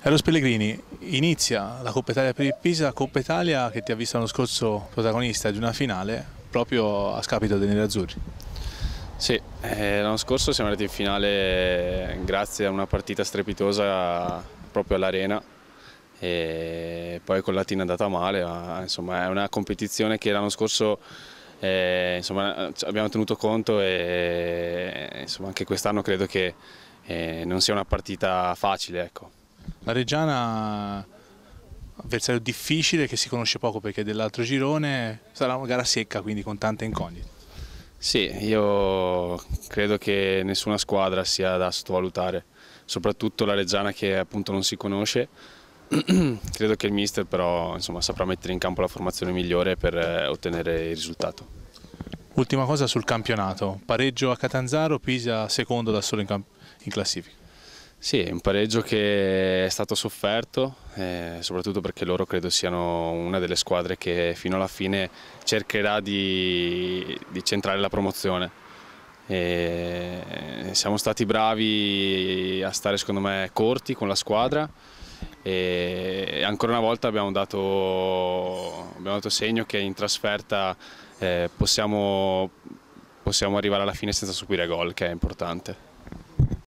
Eros eh, Pellegrini, inizia la Coppa Italia per il Pisa, Coppa Italia che ti ha visto l'anno scorso protagonista di una finale proprio a scapito dei nerazzurri. Sì, eh, l'anno scorso siamo arrivati in finale eh, grazie a una partita strepitosa proprio all'arena e poi con la Tina è andata male, ma insomma è una competizione che l'anno scorso eh, insomma, abbiamo tenuto conto e insomma, anche quest'anno credo che eh, non sia una partita facile. Ecco. La Reggiana avversario difficile che si conosce poco perché dell'altro girone sarà una gara secca quindi con tante incognite. Sì, io credo che nessuna squadra sia da sottovalutare, soprattutto la Reggiana che appunto non si conosce. credo che il mister però insomma, saprà mettere in campo la formazione migliore per eh, ottenere il risultato. Ultima cosa sul campionato, pareggio a Catanzaro, Pisa secondo da solo in, in classifica. Sì, è un pareggio che è stato sofferto, eh, soprattutto perché loro credo siano una delle squadre che fino alla fine cercherà di, di centrare la promozione. E siamo stati bravi a stare secondo me corti con la squadra e ancora una volta abbiamo dato, abbiamo dato segno che in trasferta eh, possiamo, possiamo arrivare alla fine senza subire gol, che è importante.